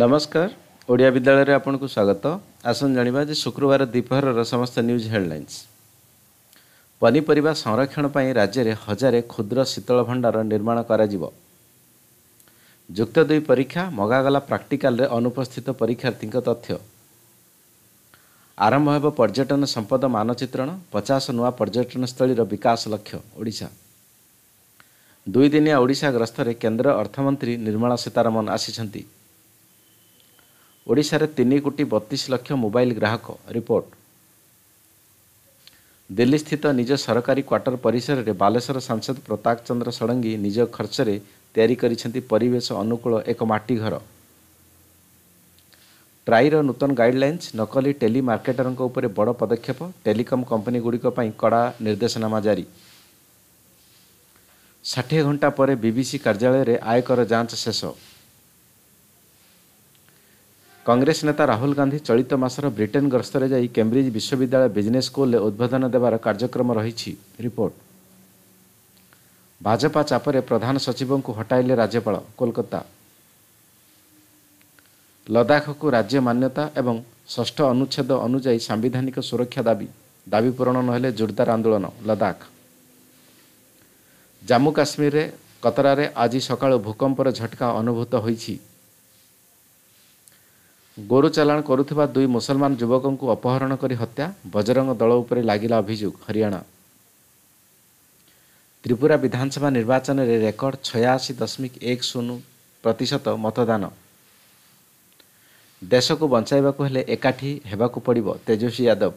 ନମସ୍କାର ଓଡ଼ିଆ ବିଦ୍ୟାଳୟରେ ଆପଣଙ୍କୁ ସ୍ୱାଗତ ଆସନ୍ତୁ ଜାଣିବା ଯେ ଶୁକ୍ରବାର ଦ୍ୱିପହରର ସମସ୍ତ ନ୍ୟୁଜ୍ ହେଡ଼ଲାଇନ୍ସ ପନିପରିବା ସଂରକ୍ଷଣ ପାଇଁ ରାଜ୍ୟରେ ହଜାରେ କ୍ଷୁଦ୍ର ଶୀତଳ ଭଣ୍ଡାର ନିର୍ମାଣ କରାଯିବ ଯୁକ୍ତ ଦୁଇ ପରୀକ୍ଷା ମଗାଗଲା ପ୍ରାକ୍ଟିକାଲରେ ଅନୁପସ୍ଥିତ ପରୀକ୍ଷାର୍ଥୀଙ୍କ ତଥ୍ୟ ଆରମ୍ଭ ହେବ ପର୍ଯ୍ୟଟନ ସମ୍ପଦ ମାନଚିତ୍ରଣ ପଚାଶ ନୂଆ ପର୍ଯ୍ୟଟନସ୍ଥଳୀର ବିକାଶ ଲକ୍ଷ୍ୟ ଓଡ଼ିଶା ଦୁଇଦିନିଆ ଓଡ଼ିଶା ଗସ୍ତରେ କେନ୍ଦ୍ର ଅର୍ଥମନ୍ତ୍ରୀ ନିର୍ମଳା ସୀତାରମଣ ଆସିଛନ୍ତି ଓଡ଼ିଶାରେ ତିନି କୋଟି ବତିଶ ଲକ୍ଷ ମୋବାଇଲ୍ ଗ୍ରାହକ ରିପୋର୍ଟ ଦିଲ୍ଲୀସ୍ଥିତ ନିଜ ସରକାରୀ କ୍ୱାର୍ଟର ପରିସରରେ ବାଲେଶ୍ୱର ସାଂସଦ ପ୍ରତାପ ଚନ୍ଦ୍ର ଷଡ଼ଙ୍ଗୀ ନିଜ ଖର୍ଚ୍ଚରେ ତିଆରି କରିଛନ୍ତି ପରିବେଶ ଅନୁକୂଳ ଏକ ମାଟି ଘର ଟ୍ରାଇର ନୂତନ ଗାଇଡ଼ଲାଇନ୍ସ ନକଲି ଟେଲି ମାର୍କେଟରଙ୍କ ଉପରେ ବଡ଼ ପଦକ୍ଷେପ ଟେଲିକମ୍ କମ୍ପାନୀଗୁଡ଼ିକ ପାଇଁ କଡ଼ା ନିର୍ଦ୍ଦେଶନାମା ଜାରି ଷାଠିଏ ଘଣ୍ଟା ପରେ ବିବିସି କାର୍ଯ୍ୟାଳୟରେ ଆୟକର ଯାଞ୍ଚ ଶେଷ କଂଗ୍ରେସ ନେତା ରାହୁଲ গান্ধী ଚଳିତ ମାସର ବ୍ରିଟେନ୍ ଗସ୍ତରେ ଯାଇ କେମ୍ବ୍ରିଜ୍ ବିଶ୍ୱବିଦ୍ୟାଳୟ ବିଜନେସ୍ ସ୍କୁଲରେ ଉଦ୍ବୋଧନ ଦେବାର କାର୍ଯ୍ୟକ୍ରମ ରହିଛି ରିପୋର୍ଟ ଭାଜପା ଚାପରେ ପ୍ରଧାନ ସଚିବଙ୍କୁ ହଟାଇଲେ ରାଜ୍ୟପାଳ କୋଲକାତା ଲଦାଖକୁ ରାଜ୍ୟ ମାନ୍ୟତା ଏବଂ ଷଷ୍ଠ ଅନୁଚ୍ଛେଦ ଅନୁଯାୟୀ ସାମ୍ବିଧାନିକ ସୁରକ୍ଷା ଦାବି ଦାବି ପୂରଣ ନହେଲେ ଜୋରଦାର ଆନ୍ଦୋଳନ ଲଦାଖ ଜାମ୍ମୁ କାଶ୍ମୀରରେ କତରାରେ ଆଜି ସକାଳୁ ଭୂକମ୍ପର ଝଟକା ଅନୁଭୂତ ହୋଇଛି गोरु चालाण गर्ुवा दुई मुसलमान युवक अपहरण गरि हत्या बजरंग दल लाग अभियोग हरियाणा त्रिपुरा विधानसभा निर्वाचन निर्वाचनले रेकर्ड छयासी दशमिक एक शून्य प्रतिशत मतदान एकाठी बञ्चाको होठी हुेजस्वी यादव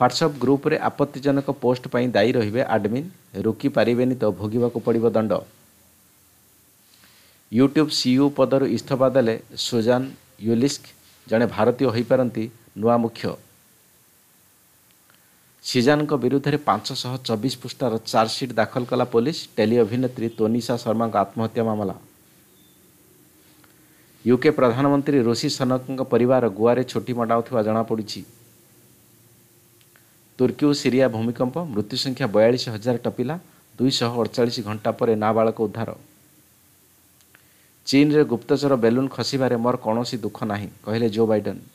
ह्वाट्सअप ग्रुप आपत्तिजनक पोस्ट पनि दायी रे आडमिन् रोकी पारे नि त भोगेको पर्ड दण्ड ୟୁଟ୍ୟୁବ୍ ସିଇଓ e ପଦରୁ ଇସ୍ତଫା ଦେଲେ ସୁଜାନ ୟୁଲିସ୍କ ଜଣେ ଭାରତୀୟ ହୋଇପାରନ୍ତି ନୂଆ ମୁଖ୍ୟ ସିଜାନଙ୍କ ବିରୁଦ୍ଧରେ ପାଞ୍ଚଶହ ଚବିଶ ପୃଷ୍ଠାର ଚାର୍ଜସିଟ୍ ଦାଖଲ କଲା ପୋଲିସ ଟେଲି ଅଭିନେତ୍ରୀ ତୋନିଶା ଶର୍ମାଙ୍କ ଆତ୍ମହତ୍ୟା ମାମଲା ୟୁକେ ପ୍ରଧାନମନ୍ତ୍ରୀ ଋଷି ସନକଙ୍କ ପରିବାର ଗୋଆରେ ଛୁଟି ମଡ଼ାଉଥିବା ଜଣାପଡ଼ୁଛି ତୁର୍କୀ ଓ ସିରିଆ ଭୂମିକମ୍ପ ମୃତ୍ୟୁ ସଂଖ୍ୟା ବୟାଳିଶ ହଜାର ଟପିଲା ଦୁଇଶହ ଅଡ଼ଚାଳିଶ ଘଣ୍ଟା ପରେ ନାବାଳକ ଉଦ୍ଧାର ଚୀନରେ ଗୁପ୍ତଚର ବେଲୁନ୍ ଖସିବାରେ ମୋର କୌଣସି ଦୁଃଖ ନାହିଁ କହିଲେ ଜୋ ବାଇଡେନ୍